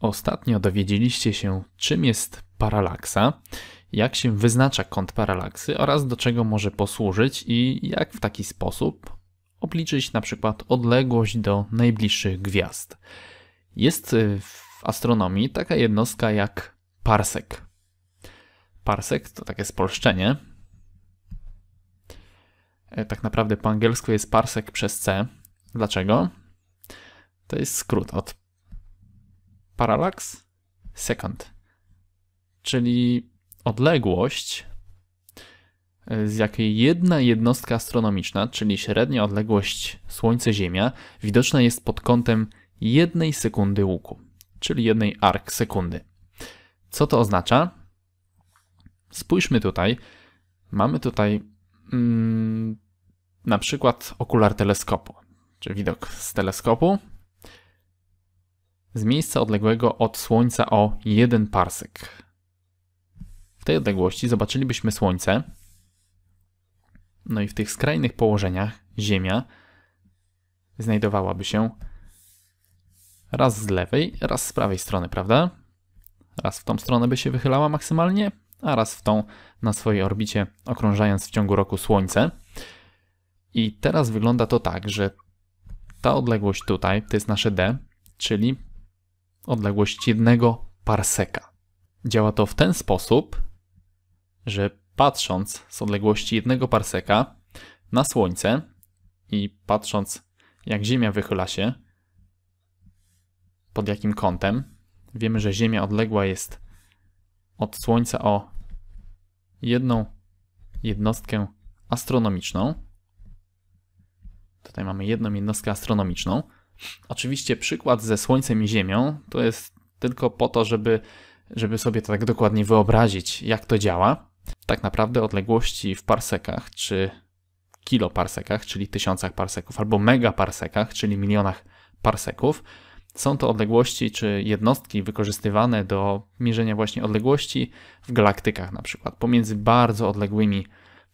Ostatnio dowiedzieliście się, czym jest paralaksa, jak się wyznacza kąt paralaksy oraz do czego może posłużyć i jak w taki sposób obliczyć na przykład odległość do najbliższych gwiazd. Jest y, w astronomii taka jednostka jak parsek. Parsek to takie spolszczenie. E, tak naprawdę po angielsku jest parsek przez C. Dlaczego? To jest skrót od parallax second, czyli odległość, e, z jakiej jedna jednostka astronomiczna, czyli średnia odległość Słońce-Ziemia, widoczna jest pod kątem jednej sekundy łuku, czyli jednej arc sekundy. Co to oznacza? Spójrzmy tutaj. Mamy tutaj mm, na przykład okular teleskopu, czy widok z teleskopu, z miejsca odległego od Słońca o jeden parsek. W tej odległości zobaczylibyśmy Słońce, no i w tych skrajnych położeniach Ziemia znajdowałaby się raz z lewej, raz z prawej strony, prawda? Raz w tą stronę by się wychylała maksymalnie, a raz w tą na swojej orbicie, okrążając w ciągu roku Słońce. I teraz wygląda to tak, że ta odległość tutaj to jest nasze d, czyli odległość jednego parseka. Działa to w ten sposób, że patrząc z odległości jednego parseka na Słońce i patrząc jak Ziemia wychyla się, pod jakim kątem, wiemy, że Ziemia odległa jest od Słońca o jedną jednostkę astronomiczną. Tutaj mamy jedną jednostkę astronomiczną. Oczywiście przykład ze Słońcem i Ziemią to jest tylko po to, żeby, żeby sobie to tak dokładnie wyobrazić, jak to działa. Tak naprawdę odległości w parsekach, czy kiloparsekach, czyli tysiącach parseków, albo megaparsekach, czyli milionach parseków, są to odległości czy jednostki wykorzystywane do mierzenia właśnie odległości w galaktykach, na przykład pomiędzy bardzo odległymi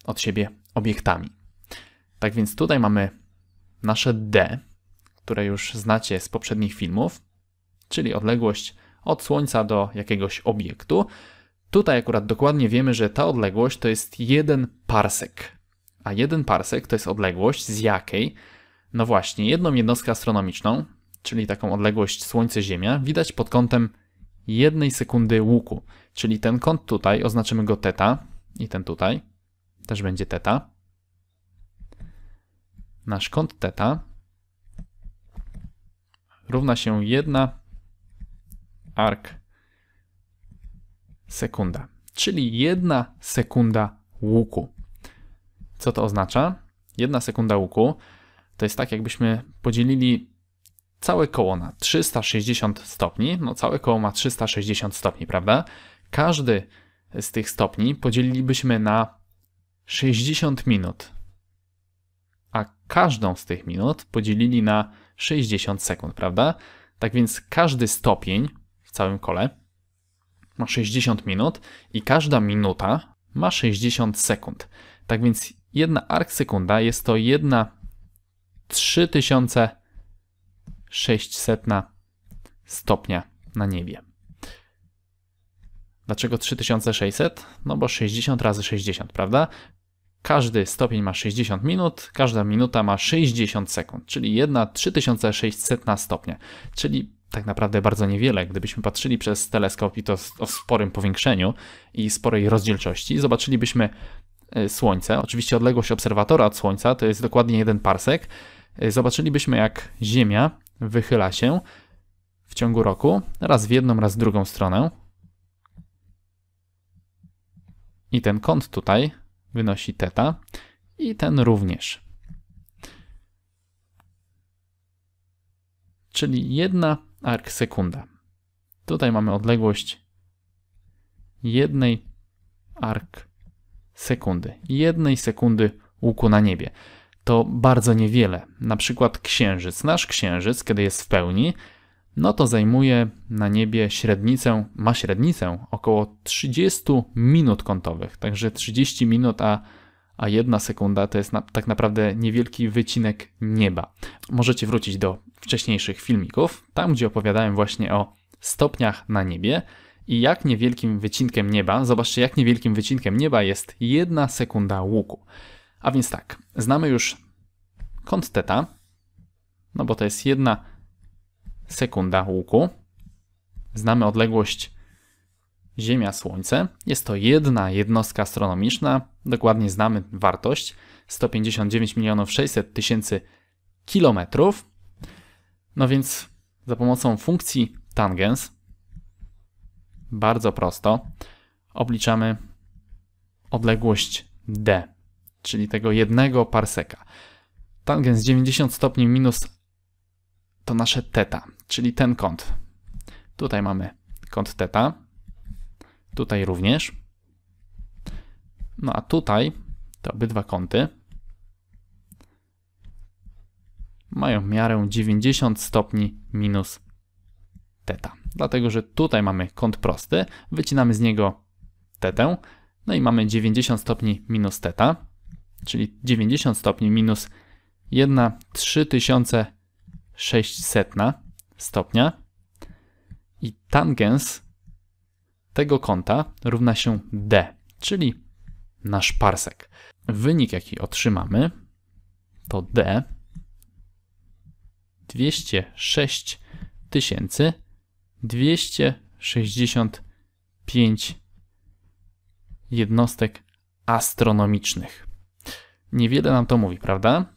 od siebie obiektami. Tak więc tutaj mamy nasze D, które już znacie z poprzednich filmów, czyli odległość od Słońca do jakiegoś obiektu. Tutaj akurat dokładnie wiemy, że ta odległość to jest jeden parsek. A jeden parsek to jest odległość z jakiej? No właśnie, jedną jednostkę astronomiczną, czyli taką odległość Słońce-Ziemia, widać pod kątem jednej sekundy łuku. Czyli ten kąt tutaj, oznaczymy go teta i ten tutaj też będzie teta. Nasz kąt teta równa się 1 arc sekunda, czyli 1 sekunda łuku. Co to oznacza? 1 sekunda łuku to jest tak, jakbyśmy podzielili całe koło na 360 stopni. No, całe koło ma 360 stopni, prawda? Każdy z tych stopni podzielilibyśmy na 60 minut, a każdą z tych minut podzielili na 60 sekund, prawda? Tak więc każdy stopień w całym kole ma 60 minut i każda minuta ma 60 sekund. Tak więc jedna arksekunda jest to jedna 3600 stopnia na niebie. Dlaczego 3600? No bo 60 razy 60, prawda? Każdy stopień ma 60 minut, każda minuta ma 60 sekund, czyli 1 3600 stopnia, czyli tak naprawdę bardzo niewiele. Gdybyśmy patrzyli przez teleskop i to o sporym powiększeniu i sporej rozdzielczości, zobaczylibyśmy e, Słońce. Oczywiście odległość obserwatora od Słońca to jest dokładnie jeden parsek. E, zobaczylibyśmy, jak Ziemia wychyla się w ciągu roku, raz w jedną, raz w drugą stronę. I ten kąt tutaj wynosi teta i ten również. Czyli jedna arc sekunda. Tutaj mamy odległość jednej arc sekundy. Jednej sekundy łuku na niebie. To bardzo niewiele. Na przykład księżyc. Nasz księżyc, kiedy jest w pełni, no to zajmuje na niebie średnicę, ma średnicę około 30 minut kątowych. Także 30 minut, a, a jedna sekunda to jest na, tak naprawdę niewielki wycinek nieba. Możecie wrócić do wcześniejszych filmików, tam gdzie opowiadałem właśnie o stopniach na niebie i jak niewielkim wycinkiem nieba, zobaczcie, jak niewielkim wycinkiem nieba jest jedna sekunda łuku. A więc tak, znamy już kąt θ, no bo to jest jedna sekunda łuku. Znamy odległość Ziemia-Słońce. Jest to jedna jednostka astronomiczna. Dokładnie znamy wartość 159 milionów 600 tysięcy kilometrów. No więc za pomocą funkcji tangens bardzo prosto obliczamy odległość d, czyli tego jednego parseka. Tangens 90 stopni minus to nasze teta czyli ten kąt. Tutaj mamy kąt θ, tutaj również. No a tutaj te obydwa kąty mają miarę 90 stopni minus θ. Dlatego, że tutaj mamy kąt prosty, wycinamy z niego tetę, no i mamy 90 stopni minus θ, czyli 90 stopni minus 1 3600 stopnia i tangens tego kąta równa się d, czyli nasz parsek. Wynik, jaki otrzymamy, to d 206 265 jednostek astronomicznych. Niewiele nam to mówi, prawda?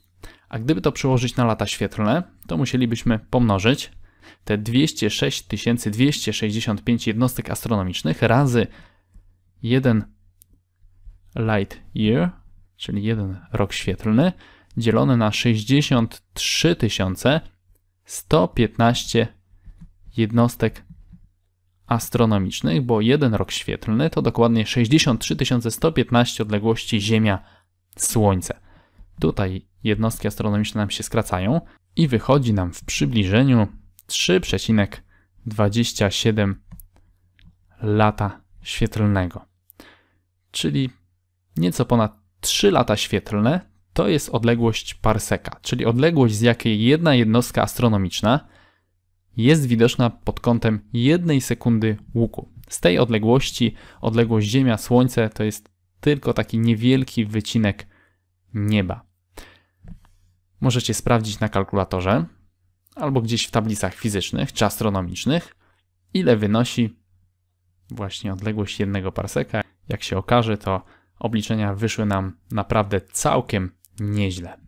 A gdyby to przełożyć na lata świetlne, to musielibyśmy pomnożyć te 206 265 jednostek astronomicznych razy 1 light year, czyli jeden rok świetlny, dzielone na 63 115 jednostek astronomicznych, bo jeden rok świetlny to dokładnie 63 115 odległości Ziemia-Słońce. Tutaj jednostki astronomiczne nam się skracają i wychodzi nam w przybliżeniu 3,27 lata świetlnego. Czyli nieco ponad 3 lata świetlne to jest odległość parseka, czyli odległość, z jakiej jedna jednostka astronomiczna jest widoczna pod kątem jednej sekundy łuku. Z tej odległości odległość Ziemia-Słońce to jest tylko taki niewielki wycinek nieba. Możecie sprawdzić na kalkulatorze albo gdzieś w tablicach fizycznych czy astronomicznych, ile wynosi właśnie odległość jednego parseka. Jak się okaże, to obliczenia wyszły nam naprawdę całkiem nieźle.